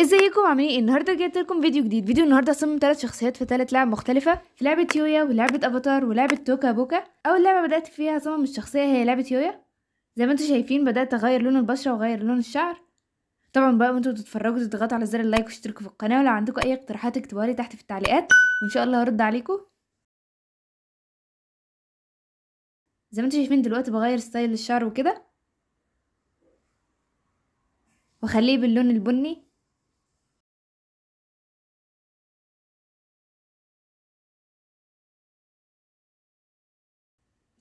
ازيكم عاملين ايه النهارده جبت لكم فيديو جديد فيديو النهارده صمم ثلاث شخصيات في ثلاث لعب مختلفه في لعبه يويا ولعبه افاتار ولعبه توكا بوكا اول لعبه بدات فيها صمم الشخصيه هي لعبه يويا زي ما انتم شايفين بدات اغير لون البشره واغير لون الشعر طبعا بقى وانتم بتتفرجوا تضغطوا على زر اللايك واشتركوا في القناه ولو عندكم اي اقتراحات اكتبوها لي تحت في التعليقات وان شاء الله هرد عليكم زي ما انتم شايفين دلوقتي بغير ستايل الشعر وكده وخليه باللون البني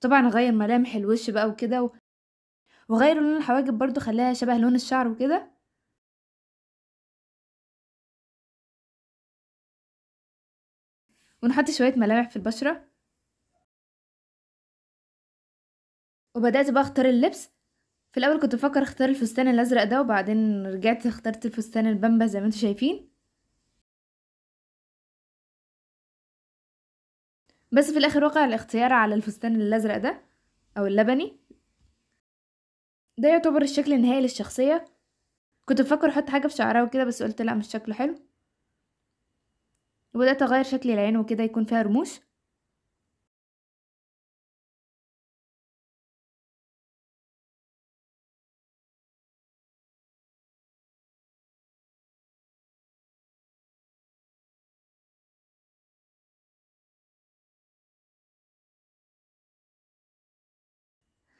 طبعًا أغيّر ملامح الوِش بقى وكده و وأغيّر لون الحواجب برضه أخلّيها شبه لون الشعر وكده. ونحُط شوية ملامح في البشرة. وبدأت بقى أختار اللبس، في الأول كنت بفكر أختار الفستان الأزرق ده وبعدين رجعت اخترت الفستان البامبا زي ما أنتم شايفين. بس في الاخر وقع الاختيار على الفستان الازرق ده او اللبني ده يعتبر الشكل النهائي للشخصيه كنت بفكر احط حاجه في شعرها وكده بس قلت لا مش شكله حلو وبدات اغير شكل العين وكده يكون فيها رموش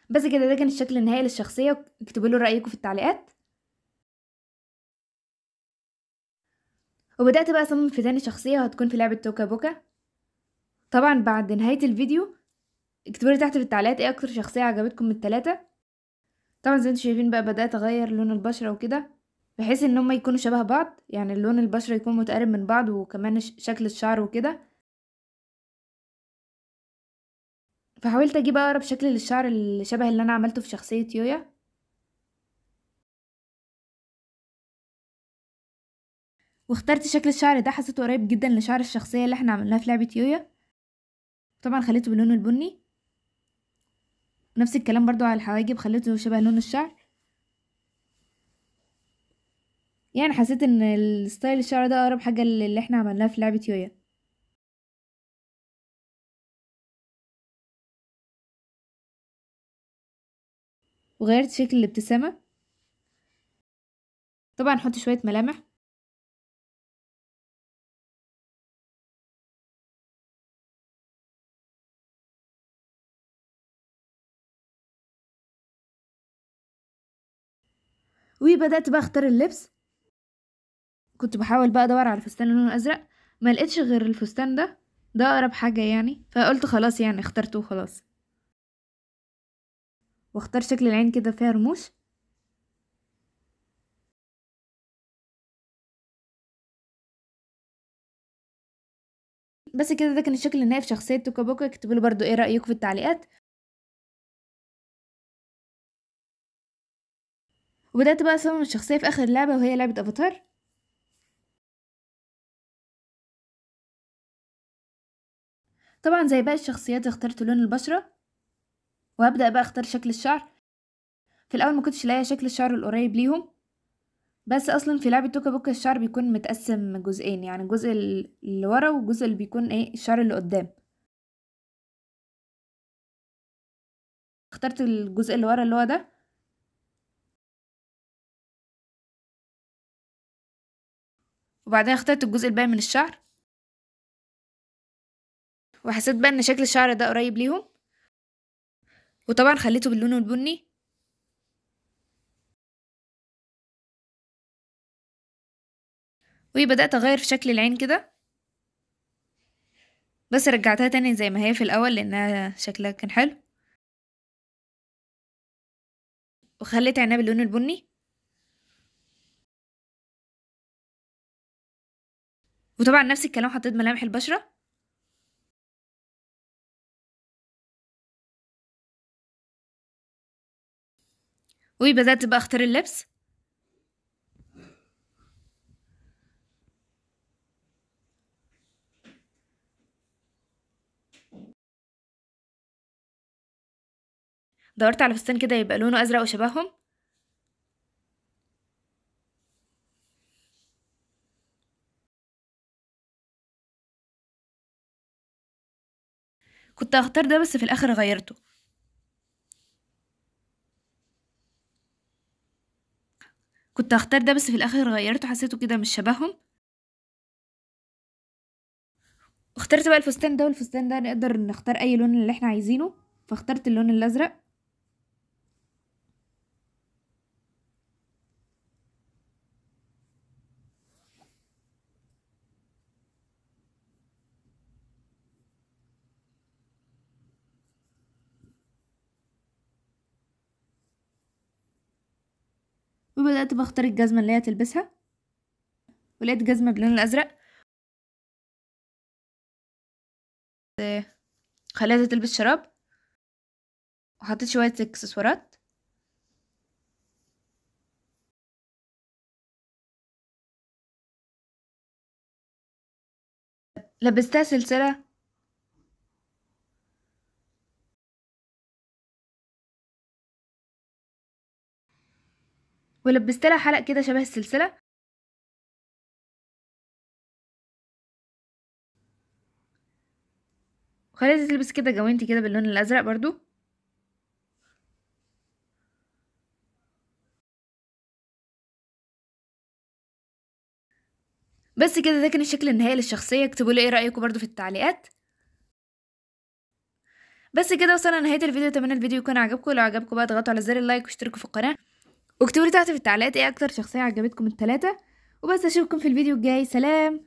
بس كده ده كان الشكل النهائي للشخصية اكتبوا له رأيكم في التعليقات وبدأت بقى أصمم في تاني شخصية وهتكون في لعبة توكا بوكا طبعا بعد نهاية الفيديو اكتبوا لي تحت في التعليقات ايه أكتر شخصية عجبتكم من التلاتة طبعا زي ما انتم شايفين بقى بدأت أغير لون البشرة وكده بحيث ان هما يكونوا شبه بعض يعني لون البشرة يكون متقارب من بعض وكمان شكل الشعر وكده فحاولت أجيب أقرب شكل للشعر اللي شبه اللي أنا عملته في شخصية يويا واخترت شكل الشعر ده حسيته قريب جدا لشعر الشخصية اللي احنا عملناها في لعبة يويا طبعا خليته باللون البني نفس الكلام برضو على الحواجب خليته شبه لون الشعر يعني حسيت ان الستايل الشعر ده اقرب حاجة اللي احنا عملناها في لعبة يويا وغيرت شكل الابتسامة طبعا حط شوية ملامح وبدأت بقى اختار اللبس كنت بحاول بقى ادور على فستان لونه ازرق ما لقيتش غير الفستان ده ده اقرب حاجه يعني فقلت خلاص يعني اخترته وخلاص واختار شكل العين كده فيها رموش بس كده ده كان الشكل النهائي في شخصية توكا بوكا اكتبوا لي برضو ايه رأيكم في التعليقات وبدأت بقى أصمم الشخصية في آخر لعبة وهي لعبة أفاتار طبعا زي باقي الشخصيات اخترت لون البشرة وهبدأ بقى اختار شكل الشعر في الأول ما كنتش لاقية شكل الشعر القريب ليهم بس أصلا في لعبة توكا بوكا الشعر بيكون متقسم جزئين يعني الجزء اللي ورا والجزء اللي بيكون ايه الشعر اللي قدام اخترت الجزء اللي ورا اللي هو ده وبعدين اخترت الجزء الباقي من الشعر وحسيت بقى ان شكل الشعر ده قريب ليهم وطبعا خليته باللون البني وبدأت أغير في شكل العين كده بس رجعتها تاني زي ما هي في الأول لأنها شكلها كان حلو وخليت عينها باللون البني وطبعا نفس الكلام حطيت ملامح البشرة وبدأت بقى اختار اللبس دورت على فستان كده يبقى لونه أزرق وشبههم كنت هختار ده بس في الآخر غيرته كنت هختار ده بس في الاخر غيرته حسيته كده مش شبههم اخترت بقى الفستان ده والفستان ده نقدر نختار اي لون اللي احنا عايزينه فاخترت اللون الازرق بدأت بختار الجزمة اللي هي تلبسها ولقيت جزمة باللون الأزرق خليتها تلبس شراب وحطيت شوية اكسسوارات لبستها سلسلة ولبست لها حلق كده شبه السلسلة وخليتها تلبس كده جوانتي كده باللون الأزرق برضو بس كده ده كان الشكل النهائي للشخصية اكتبوا لي ايه رأيكم برضو في التعليقات بس كده وصلنا لنهاية الفيديو اتمنى الفيديو يكون عجبكم لو عجبكم بقى اضغطوا على زر اللايك واشتركوا في القناة واكتبوا لي تحت في التعليقات ايه اكتر شخصيه عجبتكم الثلاثه وبس اشوفكم في الفيديو الجاي سلام